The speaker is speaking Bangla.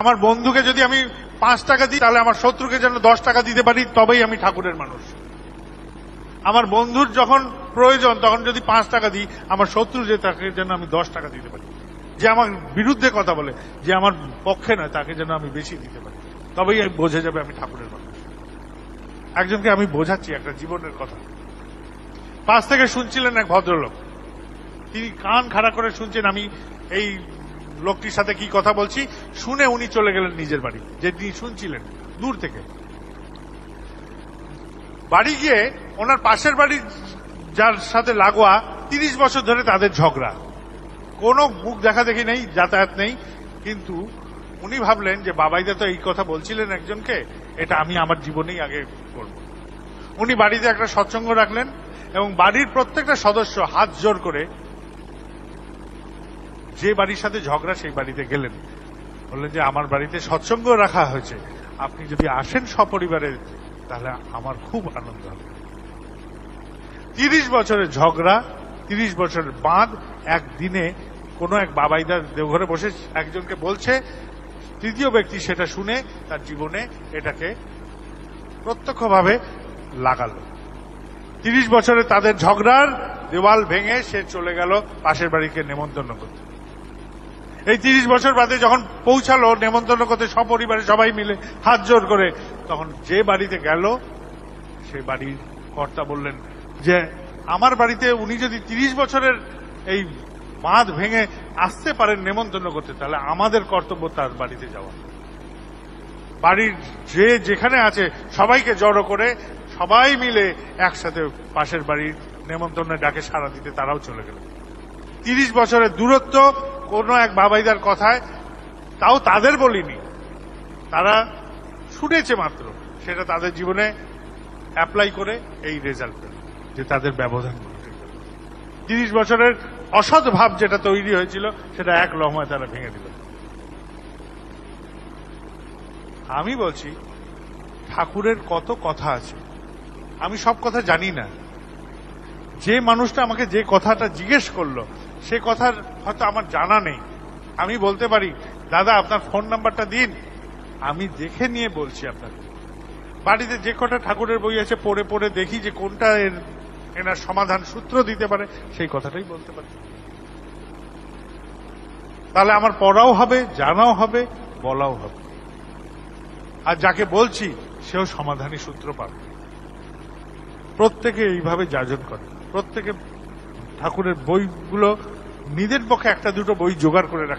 আমার বন্ধুকে যদি আমি পাঁচ টাকা দিই তাহলে আমার শত্রুকে যেন দশ টাকা দিতে পারি তবেই আমি ঠাকুরের মানুষ আমার বন্ধুর যখন প্রয়োজন তখন যদি পাঁচ টাকা দিই আমার শত্রু যে তাকে যেন আমি দশ টাকা দিতে পারি যে আমার বিরুদ্ধে কথা বলে যে আমার পক্ষে নয় তাকে যেন আমি বেশি দিতে পারি তবেই আমি বোঝা যাবে আমি ঠাকুরের মানুষ একজনকে আমি বোঝাচ্ছি একটা জীবনের কথা পাশ থেকে শুনছিলেন এক ভদ্রলোক তিনি কান খাড়া করে শুনছেন আমি এই লোকটির সাথে কি কথা বলছি শুনে উনি চলে গেলেন নিজের বাড়ি যে তিনি শুনছিলেন দূর থেকে বাড়ি গিয়ে ওনার পাশের বাড়ির যার সাথে লাগোয়া তিরিশ বছর ধরে তাদের ঝগড়া কোনো মুখ দেখা দেখি নেই যাতায়াত নেই কিন্তু উনি ভাবলেন যে বাবাইদা তো এই কথা বলছিলেন একজনকে এটা আমি আমার জীবনেই আগে করব উনি বাড়িতে একটা সৎসঙ্গ রাখলেন এবং বাড়ির প্রত্যেকটা সদস্য হাত জোর করে যে বাড়ির সাথে ঝগড়া সেই বাড়িতে গেলেন বললেন যে আমার বাড়িতে সৎসঙ্গ রাখা হয়েছে আপনি যদি আসেন সপরিবারে তাহলে আমার খুব আনন্দ হবে তিরিশ বছরের ঝগড়া তিরিশ বছরের বাঁধ একদিনে কোনো এক বাবাইদার দেওঘরে বসে একজনকে বলছে তৃতীয় ব্যক্তি সেটা শুনে তার জীবনে এটাকে প্রত্যক্ষভাবে লাগালো তিরিশ বছরে তাদের ঝগড়ার দেওয়াল ভেঙে সে চলে গেল পাশের বাড়িকে নেমন্তন্ন করতে এই তিরিশ বছর বাদে যখন পৌঁছালো নেমন্তন্ন করতে সপরিবারে সবাই মিলে হাত জোর করে তখন যে বাড়িতে গেল সে বাড়ির কর্তা বললেন যে আমার বাড়িতে উনি যদি তিরিশ বছরের এই বাঁধ ভেঙে আসতে পারেন নেমন্তন্ন করতে তাহলে আমাদের কর্তব্য তার বাড়িতে যাওয়া বাড়ির যে যেখানে আছে সবাইকে জড়ো করে সবাই মিলে একসাথে পাশের বাড়ির নেমন্তন্নের ডাকে সাড়া দিতে তারাও চলে গেল তিরিশ বছরের দূরত্ব কোনো এক বাবাইদার কথায় তাও তাদের বলিনি তারা শুনেছে মাত্র সেটা তাদের জীবনে অ্যাপ্লাই করে এই রেজাল্ট যে তাদের ব্যবধান তিরিশ বছরের অসৎ ভাব যেটা তৈরি হয়েছিল সেটা এক লহমায় তারা ভেঙে দিল আমি বলছি ঠাকুরের কত কথা আছে আমি সব কথা জানি না যে মানুষটা আমাকে যে কথাটা জিজ্ঞেস করলো সে কথার হয়তো আমার জানা নেই আমি বলতে পারি দাদা আপনার ফোন নাম্বারটা দিন আমি দেখে নিয়ে বলছি আপনাকে বাড়িতে যে কটা ঠাকুরের বই আছে পড়ে পড়ে দেখি যে কোনটা এর এনার সমাধান সূত্র দিতে পারে সেই কথাটাই বলতে পারি তাহলে আমার পড়াও হবে জানাও হবে বলাও হবে আর যাকে বলছি সেও সমাধানী সূত্র পাবে প্রত্যেকে এইভাবে যাজন করে প্রত্যেকে ঠাকুরের বইগুলো নিজের পক্ষে একটা দুটো বই জোগাড় করে রাখেন